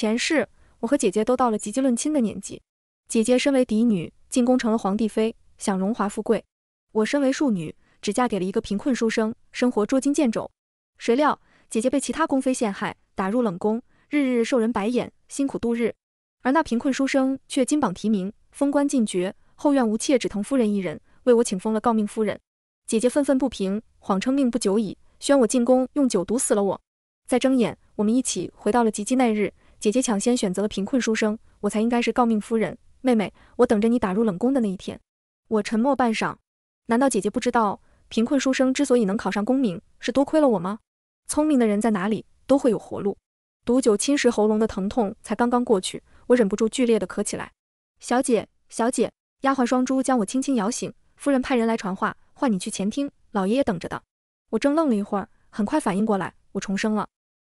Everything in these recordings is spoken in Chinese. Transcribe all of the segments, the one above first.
前世我和姐姐都到了及笄论亲的年纪，姐姐身为嫡女，进宫成了皇帝妃，享荣华富贵；我身为庶女，只嫁给了一个贫困书生，生活捉襟见肘。谁料姐姐被其他宫妃陷害，打入冷宫，日日受人白眼，辛苦度日；而那贫困书生却金榜题名，封官进爵，后院无妾，只疼夫人一人，为我请封了诰命夫人。姐姐愤愤不平，谎称命不久矣，宣我进宫，用酒毒死了我。再睁眼，我们一起回到了及笄那日。姐姐抢先选择了贫困书生，我才应该是诰命夫人。妹妹，我等着你打入冷宫的那一天。我沉默半晌，难道姐姐不知道贫困书生之所以能考上功名，是多亏了我吗？聪明的人在哪里都会有活路。毒酒侵蚀喉咙的疼痛才刚刚过去，我忍不住剧烈的咳起来。小姐，小姐，丫鬟双珠将我轻轻摇醒。夫人派人来传话，唤你去前厅，老爷爷等着的。我怔愣了一会儿，很快反应过来，我重生了。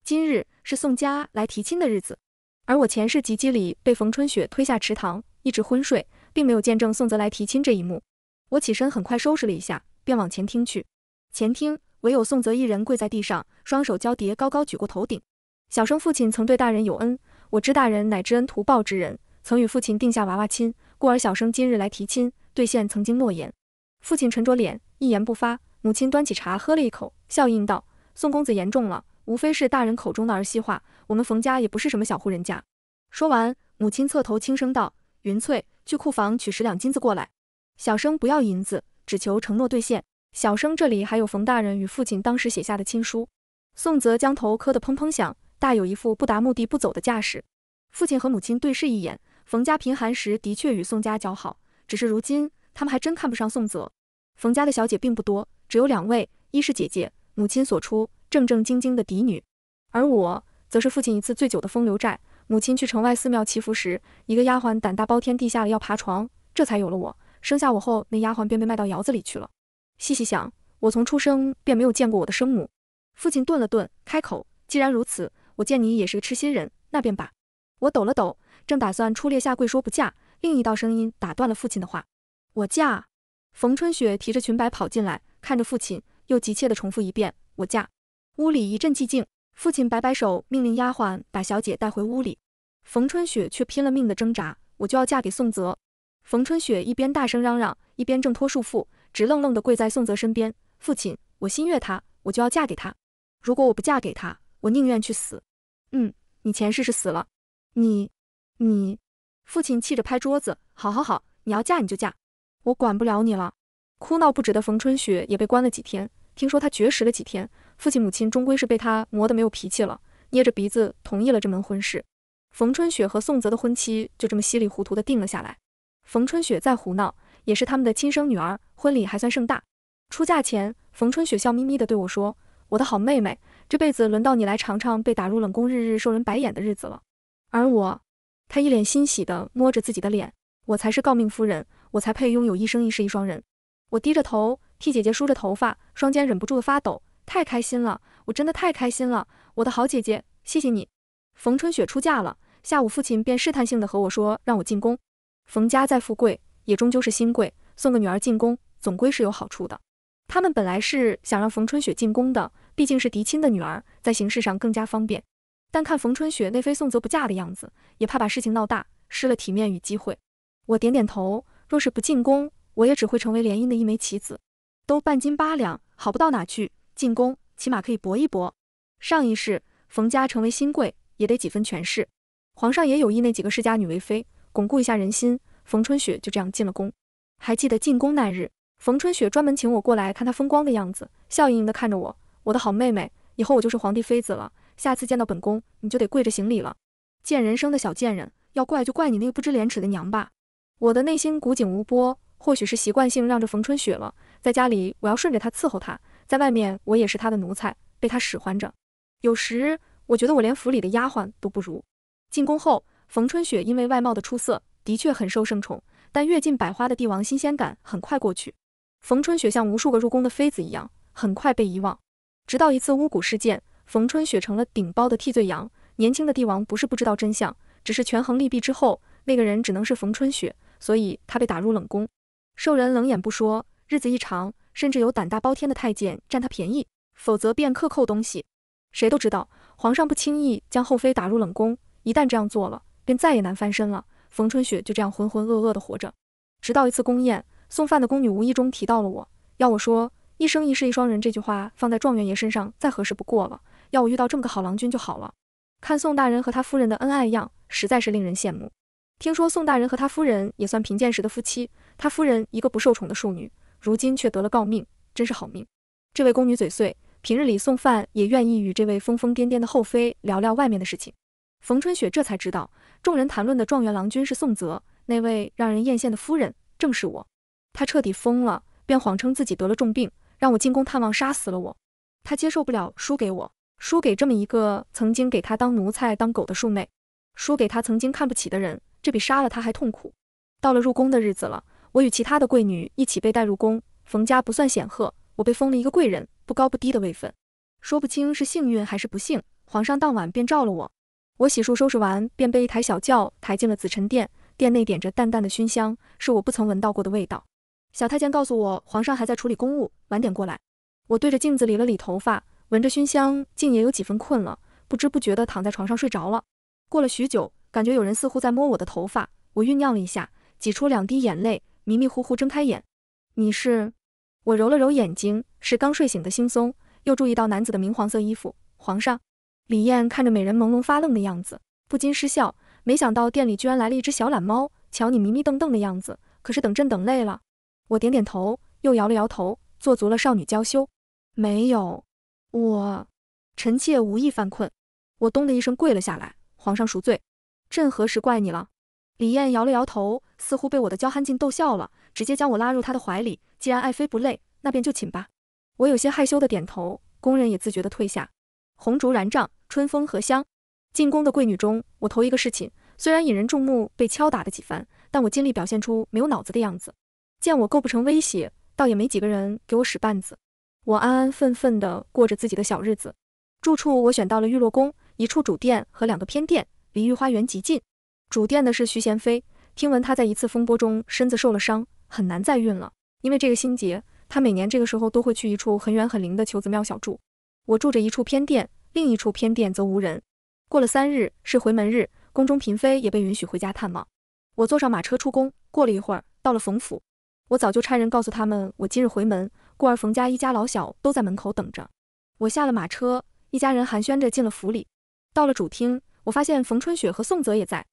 今日是宋家来提亲的日子，而我前世及笄礼被冯春雪推下池塘，一直昏睡，并没有见证宋泽来提亲这一幕。我起身，很快收拾了一下，便往前厅去。前厅唯有宋泽一人跪在地上，双手交叠，高高举过头顶。小生父亲曾对大人有恩，我知大人乃知恩图报之人，曾与父亲定下娃娃亲，故而小生今日来提亲，兑现曾经诺言。父亲沉着脸，一言不发。母亲端起茶喝了一口，笑应道：“宋公子言重了。”无非是大人口中的儿戏话，我们冯家也不是什么小户人家。说完，母亲侧头轻声道：“云翠，去库房取十两金子过来。小生不要银子，只求承诺兑现。小生这里还有冯大人与父亲当时写下的亲书。”宋泽将头磕得砰砰响，大有一副不达目的不走的架势。父亲和母亲对视一眼，冯家贫寒时的确与宋家交好，只是如今他们还真看不上宋泽。冯家的小姐并不多，只有两位，一是姐姐，母亲所出。正正经经的嫡女，而我则是父亲一次醉酒的风流债。母亲去城外寺庙祈福时，一个丫鬟胆大包天地下了要爬床，这才有了我。生下我后，那丫鬟便被卖到窑子里去了。细细想，我从出生便没有见过我的生母。父亲顿了顿，开口：“既然如此，我见你也是个痴心人，那便吧。”我抖了抖，正打算出列下跪说不嫁，另一道声音打断了父亲的话：“我嫁。”冯春雪提着裙摆跑进来，看着父亲，又急切地重复一遍：“我嫁。”屋里一阵寂静，父亲摆摆手，命令丫鬟把小姐带回屋里。冯春雪却拼了命的挣扎，我就要嫁给宋泽！冯春雪一边大声嚷嚷，一边挣脱束缚，直愣愣的跪在宋泽身边。父亲，我心悦他，我就要嫁给他。如果我不嫁给他，我宁愿去死。嗯，你前世是死了。你，你！父亲气着拍桌子，好好好，你要嫁你就嫁，我管不了你了。哭闹不止的冯春雪也被关了几天，听说她绝食了几天。父亲母亲终归是被他磨得没有脾气了，捏着鼻子同意了这门婚事。冯春雪和宋泽的婚期就这么稀里糊涂的定了下来。冯春雪再胡闹，也是他们的亲生女儿，婚礼还算盛大。出嫁前，冯春雪笑眯眯地对我说：“我的好妹妹，这辈子轮到你来尝尝被打入冷宫，日日受人白眼的日子了。”而我，她一脸欣喜地摸着自己的脸：“我才是诰命夫人，我才配拥有一生一世一双人。”我低着头替姐姐梳着头发，双肩忍不住的发抖。太开心了，我真的太开心了，我的好姐姐，谢谢你。冯春雪出嫁了，下午父亲便试探性的和我说，让我进宫。冯家再富贵，也终究是新贵，送个女儿进宫，总归是有好处的。他们本来是想让冯春雪进宫的，毕竟是嫡亲的女儿，在形式上更加方便。但看冯春雪那非宋则不嫁的样子，也怕把事情闹大，失了体面与机会。我点点头，若是不进宫，我也只会成为联姻的一枚棋子，都半斤八两，好不到哪去。进宫起码可以搏一搏。上一世冯家成为新贵，也得几分权势。皇上也有意那几个世家女为妃，巩固一下人心。冯春雪就这样进了宫。还记得进宫那日，冯春雪专门请我过来看她风光的样子，笑盈盈地看着我：“我的好妹妹，以后我就是皇帝妃子了。下次见到本宫，你就得跪着行礼了。”见人生的“小贱人”，要怪就怪你那个不知廉耻的娘吧。我的内心古井无波，或许是习惯性让着冯春雪了。在家里，我要顺着他伺候他。在外面，我也是他的奴才，被他使唤着。有时，我觉得我连府里的丫鬟都不如。进宫后，冯春雪因为外貌的出色，的确很受圣宠。但阅尽百花的帝王新鲜感很快过去，冯春雪像无数个入宫的妃子一样，很快被遗忘。直到一次巫蛊事件，冯春雪成了顶包的替罪羊。年轻的帝王不是不知道真相，只是权衡利弊之后，那个人只能是冯春雪，所以他被打入冷宫，受人冷眼不说，日子一长。甚至有胆大包天的太监占他便宜，否则便克扣东西。谁都知道，皇上不轻易将后妃打入冷宫，一旦这样做了，便再也难翻身了。冯春雪就这样浑浑噩噩地活着，直到一次宫宴，送饭的宫女无意中提到了我。要我说，“一生一世一双人”这句话放在状元爷身上再合适不过了。要我遇到这么个好郎君就好了。看宋大人和他夫人的恩爱样，实在是令人羡慕。听说宋大人和他夫人也算贫贱时的夫妻，他夫人一个不受宠的庶女。如今却得了诰命，真是好命。这位宫女嘴碎，平日里送饭也愿意与这位疯疯癫癫的后妃聊聊外面的事情。冯春雪这才知道，众人谈论的状元郎君是宋泽，那位让人艳羡的夫人正是我。他彻底疯了，便谎称自己得了重病，让我进宫探望，杀死了我。他接受不了输给，我输给这么一个曾经给他当奴才、当狗的庶妹，输给他曾经看不起的人，这比杀了他还痛苦。到了入宫的日子了。我与其他的贵女一起被带入宫。冯家不算显赫，我被封了一个贵人，不高不低的位分，说不清是幸运还是不幸。皇上当晚便召了我。我洗漱收拾完，便被一台小轿抬进了紫宸殿。殿内点着淡淡的熏香，是我不曾闻到过的味道。小太监告诉我，皇上还在处理公务，晚点过来。我对着镜子理了理头发，闻着熏香，竟也有几分困了，不知不觉地躺在床上睡着了。过了许久，感觉有人似乎在摸我的头发。我酝酿了一下，挤出两滴眼泪。迷迷糊糊睁开眼，你是我揉了揉眼睛，是刚睡醒的惺忪，又注意到男子的明黄色衣服。皇上，李艳看着美人朦胧发愣的样子，不禁失笑。没想到店里居然来了一只小懒猫，瞧你迷迷瞪瞪的样子，可是等朕等累了。我点点头，又摇了摇头，做足了少女娇羞。没有，我臣妾无意犯困。我咚的一声跪了下来，皇上赎罪，朕何时怪你了？李艳摇了摇头，似乎被我的娇憨劲逗笑了，直接将我拉入她的怀里。既然爱妃不累，那便就寝吧。我有些害羞的点头，宫人也自觉的退下。红烛燃帐，春风荷香。进宫的贵女中，我头一个侍寝。虽然引人注目，被敲打了几番，但我尽力表现出没有脑子的样子。见我构不成威胁，倒也没几个人给我使绊子。我安安分分的过着自己的小日子。住处我选到了玉落宫一处主殿和两个偏殿，离御花园极近。主殿的是徐贤妃，听闻她在一次风波中身子受了伤，很难再孕了。因为这个心结，她每年这个时候都会去一处很远很灵的求子庙小住。我住着一处偏殿，另一处偏殿则无人。过了三日是回门日，宫中嫔妃也被允许回家探望。我坐上马车出宫，过了一会儿到了冯府，我早就差人告诉他们我今日回门，故而冯家一家老小都在门口等着。我下了马车，一家人寒暄着进了府里。到了主厅，我发现冯春雪和宋泽也在。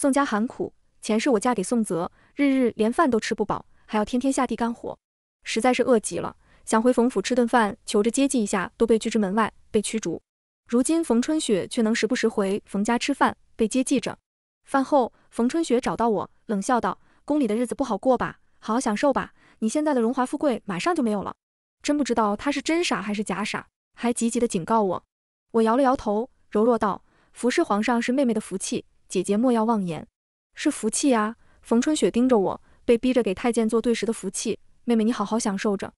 宋家寒苦，前世我嫁给宋泽，日日连饭都吃不饱，还要天天下地干活，实在是饿极了，想回冯府吃顿饭，求着接济一下，都被拒之门外，被驱逐。如今冯春雪却能时不时回冯家吃饭，被接济着。饭后，冯春雪找到我，冷笑道：“宫里的日子不好过吧？好好享受吧，你现在的荣华富贵马上就没有了。真不知道她是真傻还是假傻，还急急的警告我。”我摇了摇头，柔弱道：“服侍皇上是妹妹的福气。”姐姐莫要妄言，是福气呀！冯春雪盯着我，被逼着给太监做对食的福气。妹妹你好好享受着。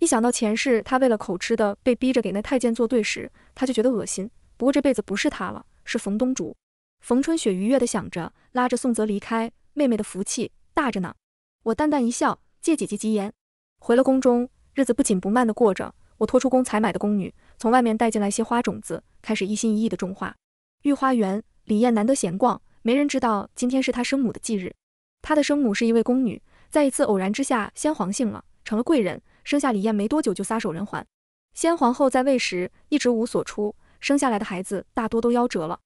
一想到前世她为了口吃的被逼着给那太监做对食，她就觉得恶心。不过这辈子不是她了，是冯东竹。冯春雪愉悦地想着，拉着宋泽离开。妹妹的福气大着呢。我淡淡一笑，借姐姐吉言。回了宫中，日子不紧不慢地过着。我拖出宫采买的宫女，从外面带进来些花种子，开始一心一意地种花。御花园。李燕难得闲逛，没人知道今天是她生母的忌日。她的生母是一位宫女，在一次偶然之下，先皇姓了，成了贵人，生下李燕没多久就撒手人寰。先皇后在位时一直无所出，生下来的孩子大多都夭折了，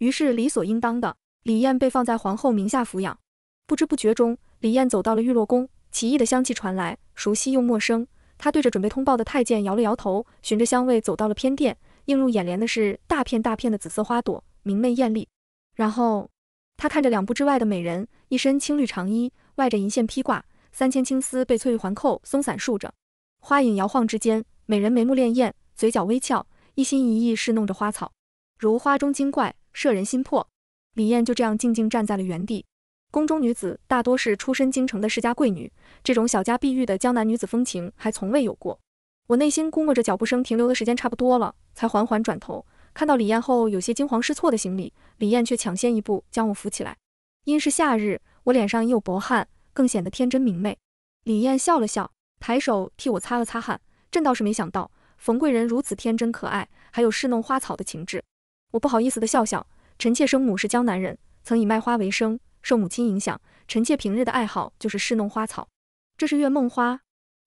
于是理所应当的，李燕被放在皇后名下抚养。不知不觉中，李燕走到了玉落宫，奇异的香气传来，熟悉又陌生。她对着准备通报的太监摇了摇头，循着香味走到了偏殿，映入眼帘的是大片大片的紫色花朵。明媚艳丽，然后他看着两步之外的美人，一身青绿长衣，外着银线披挂，三千青丝被翠玉环扣松散竖着，花影摇晃之间，美人眉目潋滟，嘴角微翘，一心一意侍弄着花草，如花中精怪，摄人心魄。李艳就这样静静站在了原地。宫中女子大多是出身京城的世家贵女，这种小家碧玉的江南女子风情还从未有过。我内心估摸着脚步声停留的时间差不多了，才缓缓转头。看到李艳后，有些惊慌失措的行礼，李艳却抢先一步将我扶起来。因是夏日，我脸上已有薄汗，更显得天真明媚。李艳笑了笑，抬手替我擦了擦汗。朕倒是没想到，冯贵人如此天真可爱，还有侍弄花草的情致。我不好意思的笑笑，臣妾生母是江南人，曾以卖花为生，受母亲影响，臣妾平日的爱好就是侍弄花草。这是月梦花，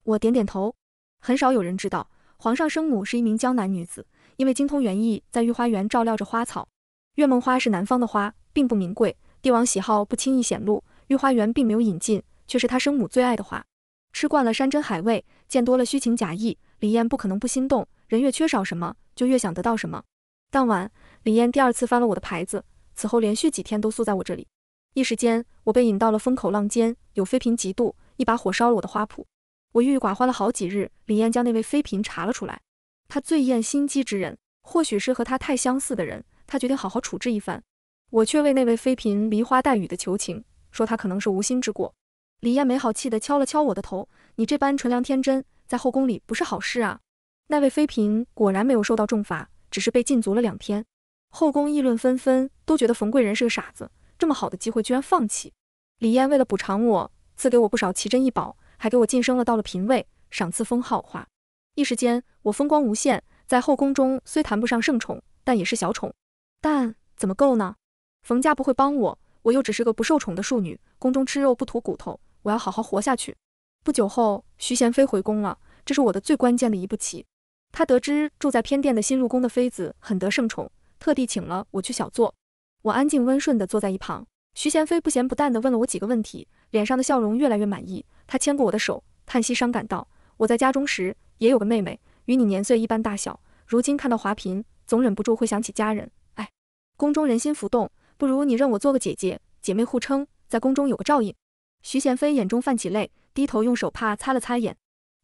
我点点头。很少有人知道，皇上生母是一名江南女子。因为精通园艺，在御花园照料着花草。月梦花是南方的花，并不名贵，帝王喜好不轻易显露，御花园并没有引进，却是他生母最爱的花。吃惯了山珍海味，见多了虚情假意，李艳不可能不心动。人越缺少什么，就越想得到什么。当晚，李艳第二次翻了我的牌子，此后连续几天都宿在我这里。一时间，我被引到了风口浪尖，有妃嫔嫉妒，一把火烧了我的花圃。我郁郁寡欢了好几日。李艳将那位妃嫔查了出来。他最厌心机之人，或许是和他太相似的人。他决定好好处置一番。我却为那位妃嫔梨花带雨的求情，说他可能是无心之过。李艳没好气地敲了敲我的头：“你这般纯良天真，在后宫里不是好事啊。”那位妃嫔果然没有受到重罚，只是被禁足了两天。后宫议论纷纷，都觉得冯贵人是个傻子，这么好的机会居然放弃。李艳为了补偿我，赐给我不少奇珍异宝，还给我晋升了到了嫔位，赏赐封号花。一时间，我风光无限，在后宫中虽谈不上圣宠，但也是小宠。但怎么够呢？冯家不会帮我，我又只是个不受宠的庶女，宫中吃肉不吐骨头，我要好好活下去。不久后，徐贤妃回宫了，这是我的最关键的一步棋。她得知住在偏殿的新入宫的妃子很得圣宠，特地请了我去小坐。我安静温顺地坐在一旁，徐贤妃不咸不淡地问了我几个问题，脸上的笑容越来越满意。她牵过我的手，叹息伤感道：“我在家中时。”也有个妹妹，与你年岁一般大小。如今看到华嫔，总忍不住会想起家人。哎，宫中人心浮动，不如你认我做个姐姐，姐妹互称，在宫中有个照应。徐贤妃眼中泛起泪，低头用手帕擦了擦眼，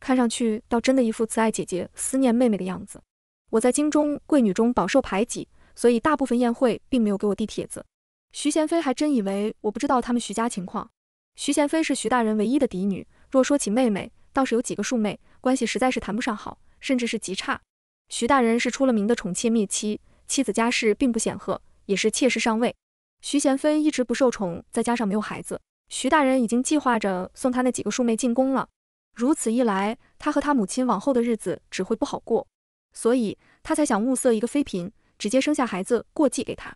看上去倒真的一副慈爱姐姐思念妹妹的样子。我在京中贵女中饱受排挤，所以大部分宴会并没有给我递帖子。徐贤妃还真以为我不知道他们徐家情况。徐贤妃是徐大人唯一的嫡女，若说起妹妹。倒是有几个庶妹，关系实在是谈不上好，甚至是极差。徐大人是出了名的宠妾灭妻，妻子家世并不显赫，也是妾室上位。徐贤妃一直不受宠，再加上没有孩子，徐大人已经计划着送他那几个庶妹进宫了。如此一来，他和他母亲往后的日子只会不好过，所以他才想物色一个妃嫔，直接生下孩子过继给他。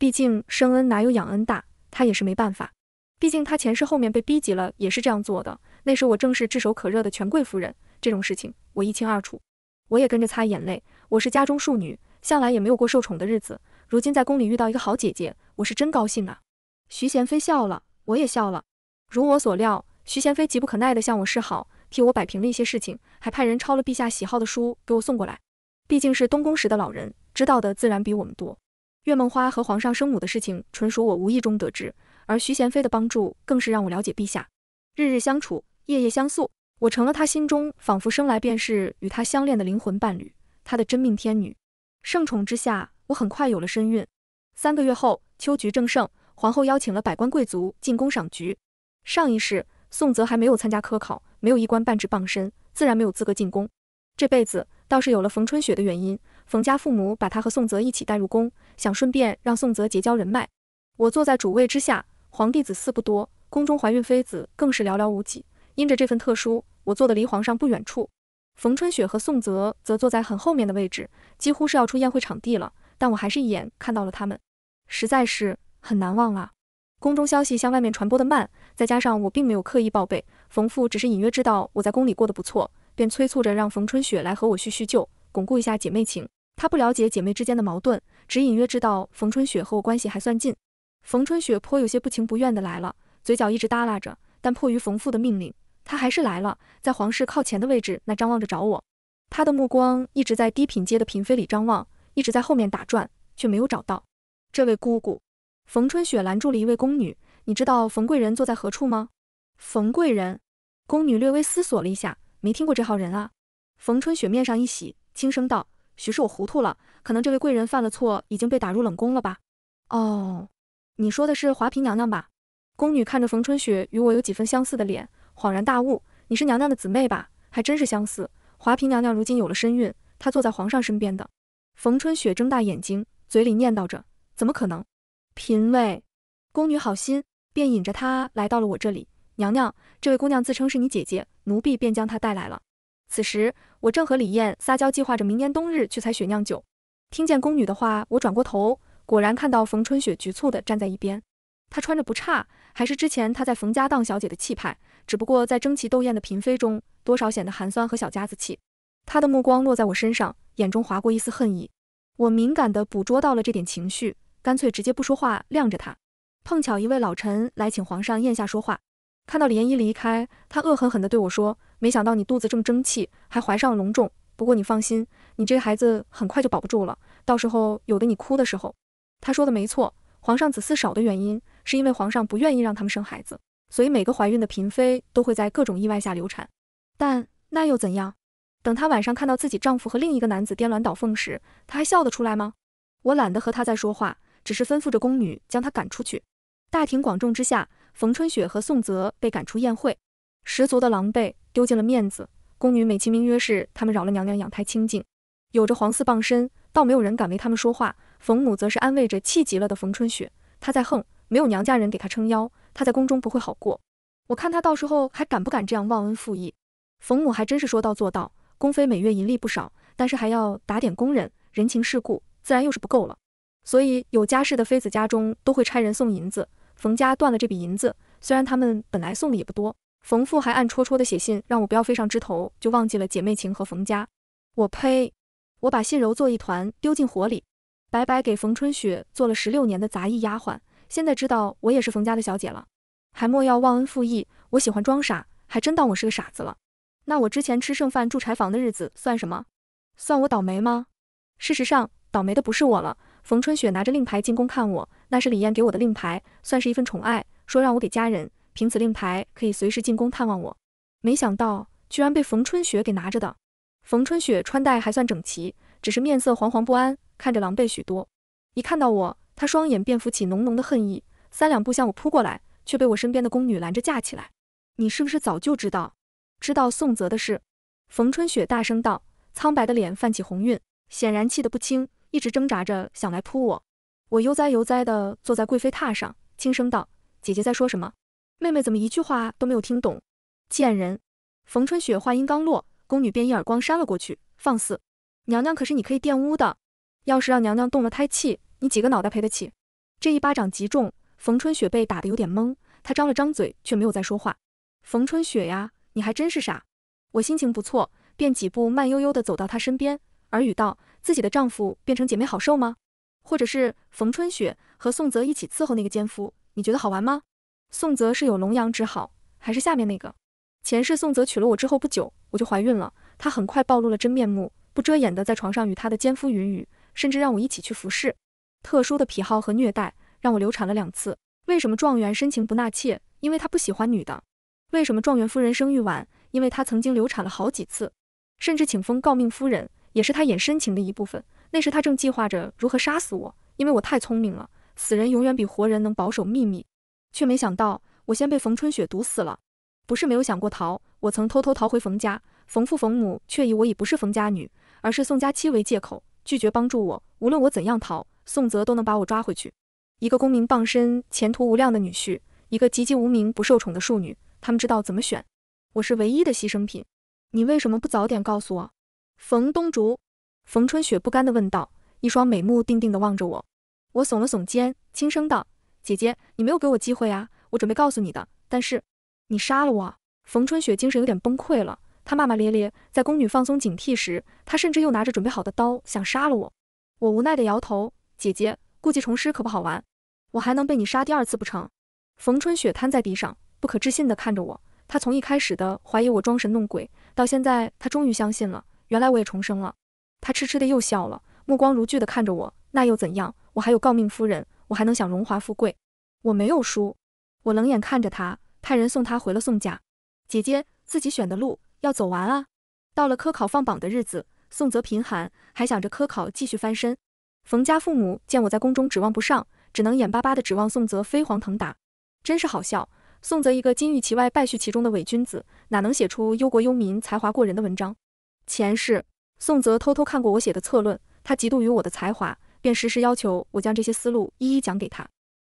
毕竟生恩哪有养恩大，他也是没办法。毕竟他前世后面被逼急了，也是这样做的。那时我正是炙手可热的权贵夫人，这种事情我一清二楚。我也跟着擦眼泪。我是家中庶女，向来也没有过受宠的日子。如今在宫里遇到一个好姐姐，我是真高兴啊！徐贤妃笑了，我也笑了。如我所料，徐贤妃急不可耐地向我示好，替我摆平了一些事情，还派人抄了陛下喜好的书给我送过来。毕竟是东宫时的老人，知道的自然比我们多。月梦花和皇上生母的事情，纯属我无意中得知，而徐贤妃的帮助更是让我了解陛下，日日相处。夜夜相诉，我成了他心中仿佛生来便是与他相恋的灵魂伴侣，他的真命天女。盛宠之下，我很快有了身孕。三个月后，秋菊正盛，皇后邀请了百官贵族进宫赏菊。上一世，宋泽还没有参加科考，没有一官半职傍身，自然没有资格进宫。这辈子倒是有了冯春雪的原因，冯家父母把他和宋泽一起带入宫，想顺便让宋泽结交人脉。我坐在主位之下，皇帝子嗣不多，宫中怀孕妃子更是寥寥无几。因着这份特殊，我坐的离皇上不远处，冯春雪和宋泽则坐在很后面的位置，几乎是要出宴会场地了。但我还是一眼看到了他们，实在是很难忘啊。宫中消息向外面传播的慢，再加上我并没有刻意报备，冯父只是隐约知道我在宫里过得不错，便催促着让冯春雪来和我叙叙旧，巩固一下姐妹情。他不了解姐妹之间的矛盾，只隐约知道冯春雪和我关系还算近。冯春雪颇有些不情不愿的来了，嘴角一直耷拉着，但迫于冯父的命令。他还是来了，在皇室靠前的位置那张望着找我，他的目光一直在低品阶的嫔妃里张望，一直在后面打转，却没有找到。这位姑姑，冯春雪拦住了一位宫女，你知道冯贵人坐在何处吗？冯贵人，宫女略微思索了一下，没听过这号人啊。冯春雪面上一喜，轻声道：“许是我糊涂了，可能这位贵人犯了错，已经被打入冷宫了吧？”哦，你说的是华嫔娘娘吧？宫女看着冯春雪与我有几分相似的脸。恍然大悟，你是娘娘的姊妹吧？还真是相似。华嫔娘娘如今有了身孕，她坐在皇上身边的。冯春雪睁大眼睛，嘴里念叨着：“怎么可能？”嫔位宫女好心，便引着她来到了我这里。娘娘，这位姑娘自称是你姐姐，奴婢便将她带来了。此时我正和李艳撒娇，计划着明年冬日去采雪酿酒。听见宫女的话，我转过头，果然看到冯春雪局促地站在一边。她穿着不差，还是之前她在冯家当小姐的气派。只不过在争奇斗艳的嫔妃中，多少显得寒酸和小家子气。他的目光落在我身上，眼中划过一丝恨意。我敏感地捕捉到了这点情绪，干脆直接不说话，晾着他。碰巧一位老臣来请皇上咽下说话，看到李延一离开，他恶狠狠地对我说：“没想到你肚子这么争气，还怀上隆重。不过你放心，你这个孩子很快就保不住了，到时候有的你哭的时候。”他说的没错，皇上子嗣少的原因，是因为皇上不愿意让他们生孩子。所以每个怀孕的嫔妃都会在各种意外下流产，但那又怎样？等她晚上看到自己丈夫和另一个男子颠鸾倒凤时，她还笑得出来吗？我懒得和她再说话，只是吩咐着宫女将她赶出去。大庭广众之下，冯春雪和宋泽被赶出宴会，十足的狼狈，丢尽了面子。宫女美其名曰是他们扰了娘娘养胎清静，有着皇嗣傍身，倒没有人敢为他们说话。冯母则是安慰着气急了的冯春雪，她在横。没有娘家人给他撑腰，他在宫中不会好过。我看他到时候还敢不敢这样忘恩负义？冯母还真是说到做到。宫妃每月银利不少，但是还要打点工人，人情世故自然又是不够了。所以有家室的妃子家中都会差人送银子。冯家断了这笔银子，虽然他们本来送的也不多，冯父还暗戳戳的写信让我不要飞上枝头就忘记了姐妹情和冯家。我呸！我把信揉作一团丢进火里，白白给冯春雪做了十六年的杂役丫鬟。现在知道我也是冯家的小姐了，还莫要忘恩负义。我喜欢装傻，还真当我是个傻子了。那我之前吃剩饭、住柴房的日子算什么？算我倒霉吗？事实上，倒霉的不是我了。冯春雪拿着令牌进宫看我，那是李艳给我的令牌，算是一份宠爱，说让我给家人凭此令牌可以随时进宫探望我。没想到居然被冯春雪给拿着的。冯春雪穿戴还算整齐，只是面色惶惶不安，看着狼狈许多。一看到我。她双眼便浮起浓浓的恨意，三两步向我扑过来，却被我身边的宫女拦着架起来。你是不是早就知道，知道宋泽的事？冯春雪大声道，苍白的脸泛起红晕，显然气得不轻，一直挣扎着想来扑我。我悠哉悠哉地坐在贵妃榻上，轻声道：“姐姐在说什么？妹妹怎么一句话都没有听懂？”贱人！冯春雪话音刚落，宫女便一耳光扇了过去。放肆！娘娘可是你可以玷污的，要是让娘娘动了胎气。你几个脑袋赔得起？这一巴掌极重，冯春雪被打得有点懵，她张了张嘴，却没有再说话。冯春雪呀，你还真是傻！我心情不错，便几步慢悠悠地走到她身边，耳语道：“自己的丈夫变成姐妹好受吗？或者是冯春雪和宋泽一起伺候那个奸夫，你觉得好玩吗？”宋泽是有龙阳之好，还是下面那个？前世宋泽娶了我之后不久，我就怀孕了，他很快暴露了真面目，不遮掩的在床上与他的奸夫云雨，甚至让我一起去服侍。特殊的癖好和虐待让我流产了两次。为什么状元深情不纳妾？因为他不喜欢女的。为什么状元夫人生育晚？因为他曾经流产了好几次。甚至请封诰命夫人也是他演深情的一部分。那时他正计划着如何杀死我，因为我太聪明了。死人永远比活人能保守秘密，却没想到我先被冯春雪毒死了。不是没有想过逃，我曾偷偷逃回冯家，冯父冯母却以我已不是冯家女，而是宋家妻为借口拒绝帮助我。无论我怎样逃。宋泽都能把我抓回去，一个功名傍身、前途无量的女婿，一个籍籍无名、不受宠的庶女，他们知道怎么选。我是唯一的牺牲品。你为什么不早点告诉我？冯东竹，冯春雪不甘地问道，一双美目定定地望着我。我耸了耸肩，轻声道：“姐姐，你没有给我机会啊，我准备告诉你的，但是你杀了我。”冯春雪精神有点崩溃了，她骂骂咧咧，在宫女放松警惕时，她甚至又拿着准备好的刀想杀了我。我无奈地摇头。姐姐，故技重施可不好玩，我还能被你杀第二次不成？冯春雪瘫在地上，不可置信地看着我。他从一开始的怀疑我装神弄鬼，到现在他终于相信了，原来我也重生了。他痴痴的又笑了，目光如炬的看着我。那又怎样？我还有诰命夫人，我还能享荣华富贵。我没有输。我冷眼看着他，派人送他回了宋家。姐姐自己选的路要走完啊。到了科考放榜的日子，宋泽贫寒，还想着科考继续翻身。冯家父母见我在宫中指望不上，只能眼巴巴地指望宋泽飞黄腾达，真是好笑。宋泽一个金玉其外败絮其中的伪君子，哪能写出忧国忧民、才华过人的文章？前世宋泽偷偷看过我写的策论，他嫉妒于我的才华，便时时要求我将这些思路一一讲给他。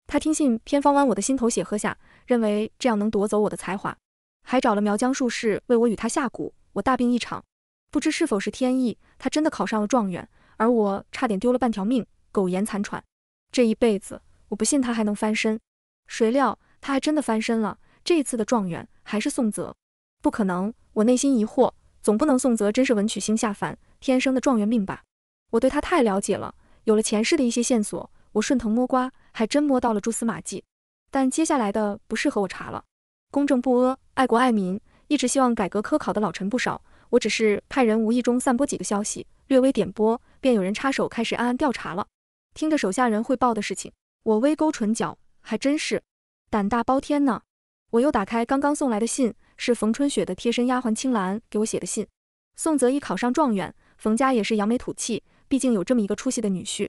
他听信偏方，弯我的心头血喝下，认为这样能夺走我的才华，还找了苗疆术士为我与他下蛊，我大病一场。不知是否是天意，他真的考上了状元。而我差点丢了半条命，苟延残喘。这一辈子，我不信他还能翻身。谁料，他还真的翻身了。这一次的状元还是宋泽，不可能！我内心疑惑，总不能宋泽真是文曲星下凡，天生的状元命吧？我对他太了解了，有了前世的一些线索，我顺藤摸瓜，还真摸到了蛛丝马迹。但接下来的不适合我查了。公正不阿，爱国爱民，一直希望改革科考的老臣不少。我只是派人无意中散播几个消息，略微点拨。便有人插手，开始暗暗调查了。听着手下人汇报的事情，我微勾唇角，还真是胆大包天呢。我又打开刚刚送来的信，是冯春雪的贴身丫鬟青兰给我写的信。宋泽一考上状元，冯家也是扬眉吐气，毕竟有这么一个出息的女婿。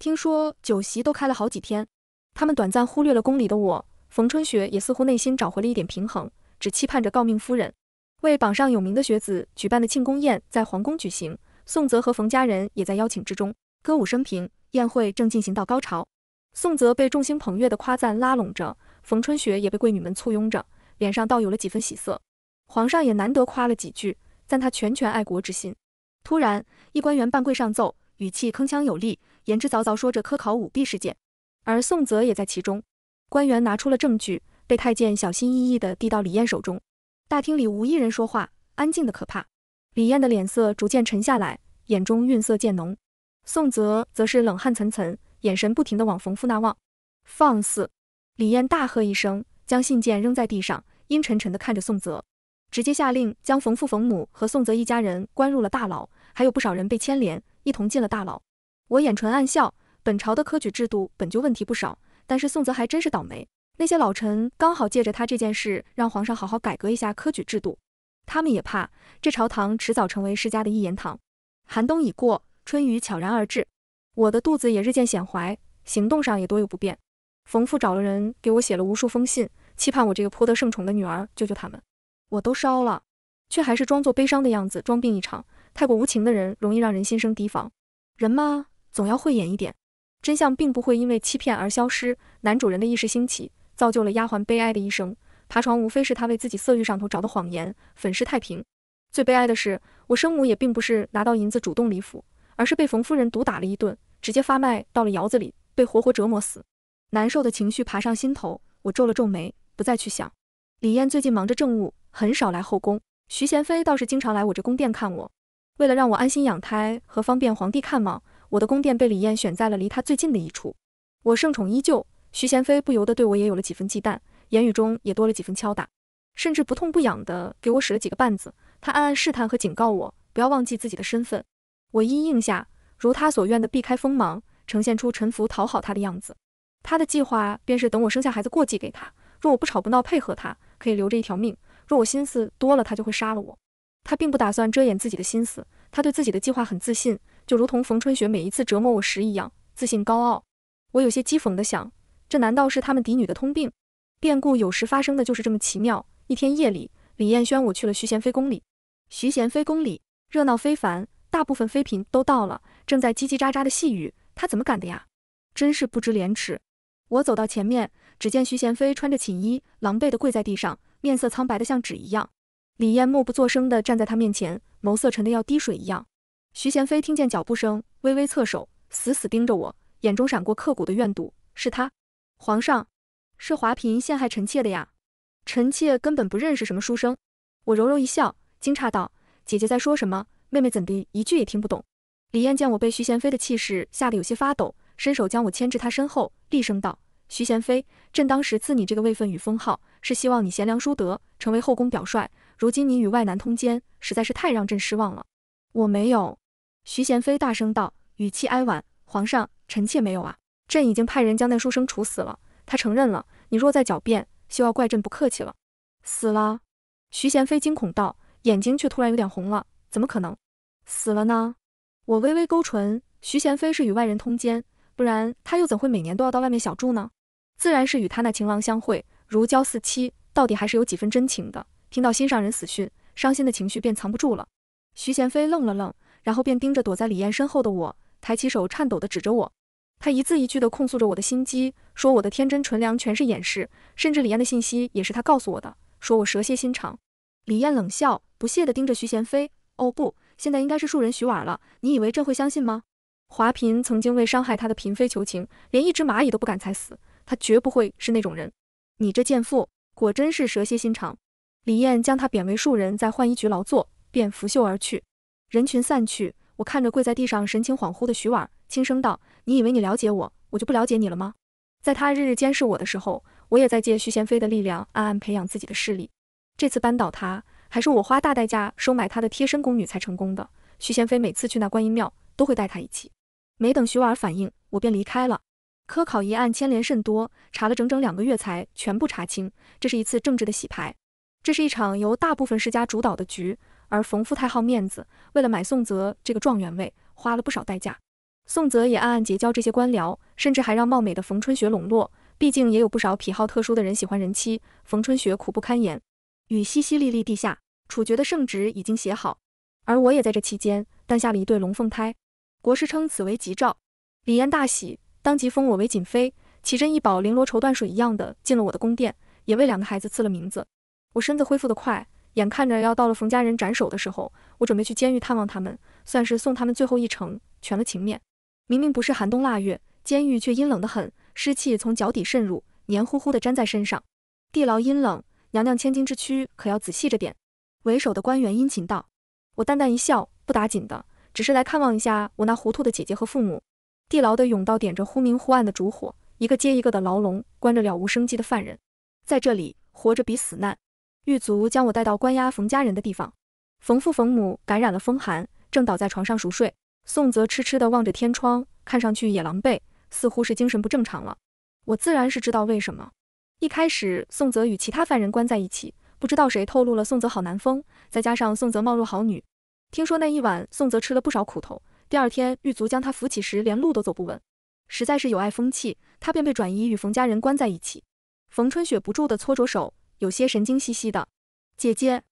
听说酒席都开了好几天，他们短暂忽略了宫里的我。冯春雪也似乎内心找回了一点平衡，只期盼着诰命夫人为榜上有名的学子举办的庆功宴在皇宫举行。宋泽和冯家人也在邀请之中，歌舞升平，宴会正进行到高潮。宋泽被众星捧月的夸赞拉拢着，冯春雪也被贵女们簇拥着，脸上倒有了几分喜色。皇上也难得夸了几句，赞他拳拳爱国之心。突然，一官员半跪上奏，语气铿锵有力，言之凿凿说着科考舞弊事件，而宋泽也在其中。官员拿出了证据，被太监小心翼翼地递到李艳手中。大厅里无一人说话，安静的可怕。李艳的脸色逐渐沉下来，眼中晕色渐浓。宋泽则是冷汗涔涔，眼神不停地往冯父那望。放肆！李艳大喝一声，将信件扔在地上，阴沉沉地看着宋泽，直接下令将冯父、冯母和宋泽一家人关入了大牢，还有不少人被牵连，一同进了大牢。我眼唇暗笑，本朝的科举制度本就问题不少，但是宋泽还真是倒霉。那些老臣刚好借着他这件事，让皇上好好改革一下科举制度。他们也怕，这朝堂迟早成为世家的一言堂。寒冬已过，春雨悄然而至，我的肚子也日渐显怀，行动上也多有不便。冯父找了人给我写了无数封信，期盼我这个颇得圣宠的女儿救救他们，我都烧了，却还是装作悲伤的样子，装病一场。太过无情的人，容易让人心生提防。人嘛，总要慧眼一点。真相并不会因为欺骗而消失。男主人的一时兴起，造就了丫鬟悲哀的一生。爬床无非是他为自己色欲上头找的谎言，粉饰太平。最悲哀的是，我生母也并不是拿到银子主动离府，而是被冯夫人毒打了一顿，直接发卖到了窑子里，被活活折磨死。难受的情绪爬上心头，我皱了皱眉，不再去想。李艳最近忙着政务，很少来后宫。徐贤妃倒是经常来我这宫殿看我。为了让我安心养胎和方便皇帝看望，我的宫殿被李艳选在了离他最近的一处。我圣宠依旧，徐贤妃不由得对我也有了几分忌惮。言语中也多了几分敲打，甚至不痛不痒的给我使了几个绊子。他暗暗试探和警告我，不要忘记自己的身份。我一应下，如他所愿的避开锋芒，呈现出臣服讨好他的样子。他的计划便是等我生下孩子过继给他。若我不吵不闹配合他，可以留着一条命；若我心思多了，他就会杀了我。他并不打算遮掩自己的心思，他对自己的计划很自信，就如同冯春雪每一次折磨我时一样，自信高傲。我有些讥讽地想，这难道是他们嫡女的通病？变故有时发生的就是这么奇妙。一天夜里，李彦轩，我去了徐贤妃宫里。徐贤妃宫里热闹非凡，大部分妃嫔都到了，正在叽叽喳喳的细语。他怎么敢的呀？真是不知廉耻！我走到前面，只见徐贤妃穿着寝衣，狼狈的跪在地上，面色苍白的像纸一样。李艳默不作声的站在他面前，眸色沉的要滴水一样。徐贤妃听见脚步声，微微侧首，死死盯着我，眼中闪过刻骨的怨毒。是他，皇上。是华嫔陷害臣妾的呀，臣妾根本不认识什么书生。我柔柔一笑，惊诧道：“姐姐在说什么？妹妹怎地一句也听不懂？”李艳见我被徐贤妃的气势吓得有些发抖，伸手将我牵至她身后，厉声道：“徐贤妃，朕当时赐你这个位分与封号，是希望你贤良淑德，成为后宫表率。如今你与外男通奸，实在是太让朕失望了。”我没有。徐贤妃大声道，语气哀婉：“皇上，臣妾没有啊！朕已经派人将那书生处死了。”他承认了，你若再狡辩，休要怪朕不客气了。死了！徐贤妃惊恐道，眼睛却突然有点红了。怎么可能死了呢？我微微勾唇。徐贤妃是与外人通奸，不然他又怎会每年都要到外面小住呢？自然是与他那情郎相会，如胶似漆，到底还是有几分真情的。听到心上人死讯，伤心的情绪便藏不住了。徐贤妃愣了愣，然后便盯着躲在李艳身后的我，抬起手颤抖地指着我。他一字一句地控诉着我的心机，说我的天真纯良全是掩饰，甚至李艳的信息也是他告诉我的，说我蛇蝎心肠。李艳冷笑，不屑地盯着徐贤妃。哦不，现在应该是庶人徐婉了。你以为朕会相信吗？华嫔曾经为伤害她的嫔妃求情，连一只蚂蚁都不敢踩死，她绝不会是那种人。你这贱妇，果真是蛇蝎心肠。李艳将她贬为庶人，在浣衣局劳作，便拂袖而去。人群散去，我看着跪在地上神情恍惚的徐婉，轻声道。你以为你了解我，我就不了解你了吗？在他日日监视我的时候，我也在借徐贤妃的力量暗暗培养自己的势力。这次扳倒他，还是我花大代价收买他的贴身宫女才成功的。徐贤妃每次去那观音庙，都会带他一起。没等徐婉儿反应，我便离开了。科考一案牵连甚多，查了整整两个月才全部查清。这是一次政治的洗牌，这是一场由大部分世家主导的局。而冯富太好面子，为了买宋泽这个状元位，花了不少代价。宋泽也暗暗结交这些官僚，甚至还让貌美的冯春雪笼络。毕竟也有不少癖好特殊的人喜欢人妻。冯春雪苦不堪言。雨淅淅沥沥地下，处决的圣旨已经写好，而我也在这期间诞下了一对龙凤胎。国师称此为吉兆，李嫣大喜，当即封我为锦妃，奇珍异宝、绫罗绸缎、水一样的进了我的宫殿，也为两个孩子赐了名字。我身子恢复得快，眼看着要到了冯家人斩首的时候，我准备去监狱探望他们，算是送他们最后一程，全了情面。明明不是寒冬腊月，监狱却阴冷的很，湿气从脚底渗入，黏糊糊的粘在身上。地牢阴冷，娘娘千金之躯可要仔细着点。为首的官员殷勤道：“我淡淡一笑，不打紧的，只是来看望一下我那糊涂的姐姐和父母。”地牢的甬道点着忽明忽暗的烛火，一个接一个的牢笼关着了无生机的犯人，在这里活着比死难。狱卒将我带到关押冯家人的地方，冯父冯母感染了风寒，正倒在床上熟睡。宋泽痴痴的望着天窗，看上去也狼狈，似乎是精神不正常了。我自然是知道为什么。一开始，宋泽与其他犯人关在一起，不知道谁透露了宋泽好男风，再加上宋泽貌若好女，听说那一晚宋泽吃了不少苦头。第二天，狱卒将他扶起时，连路都走不稳，实在是有碍风气，他便被转移与冯家人关在一起。冯春雪不住地搓着手，有些神经兮兮的。姐姐，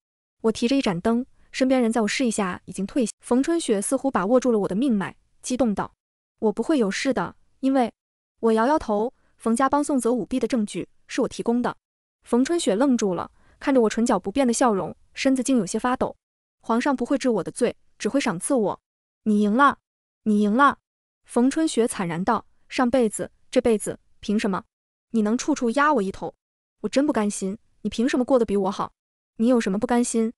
我提着一盏灯。身边人在我示意下已经退下。冯春雪似乎把握住了我的命脉，激动道：“我不会有事的。”因为我摇摇头。冯家帮宋泽舞弊的证据是我提供的。冯春雪愣住了，看着我唇角不变的笑容，身子竟有些发抖。皇上不会治我的罪，只会赏赐我。你赢了，你赢了。冯春雪惨然道：“上辈子，这辈子，凭什么你能处处压我一头？我真不甘心，你凭什么过得比我好？你有什么不甘心？”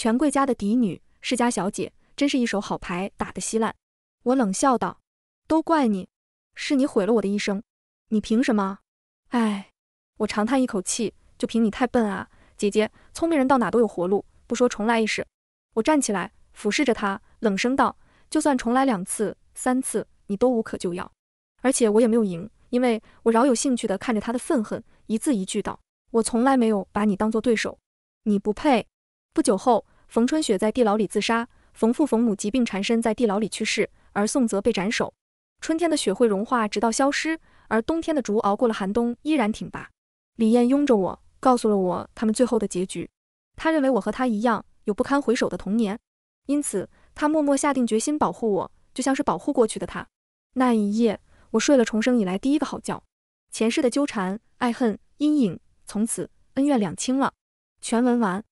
权贵家的嫡女，世家小姐，真是一手好牌打得稀烂。我冷笑道：“都怪你，是你毁了我的一生。你凭什么？”哎，我长叹一口气，就凭你太笨啊！姐姐，聪明人到哪都有活路，不说重来一世。我站起来，俯视着她，冷声道：“就算重来两次、三次，你都无可救药。而且我也没有赢，因为我饶有兴趣地看着她的愤恨，一字一句道：我从来没有把你当做对手，你不配。”不久后，冯春雪在地牢里自杀，冯父冯母疾病缠身，在地牢里去世，而宋泽被斩首。春天的雪会融化，直到消失；而冬天的竹熬过了寒冬，依然挺拔。李艳拥着我，告诉了我他们最后的结局。他认为我和他一样，有不堪回首的童年，因此他默默下定决心保护我，就像是保护过去的他。那一夜，我睡了重生以来第一个好觉。前世的纠缠、爱恨、阴影，从此恩怨两清了。全文完。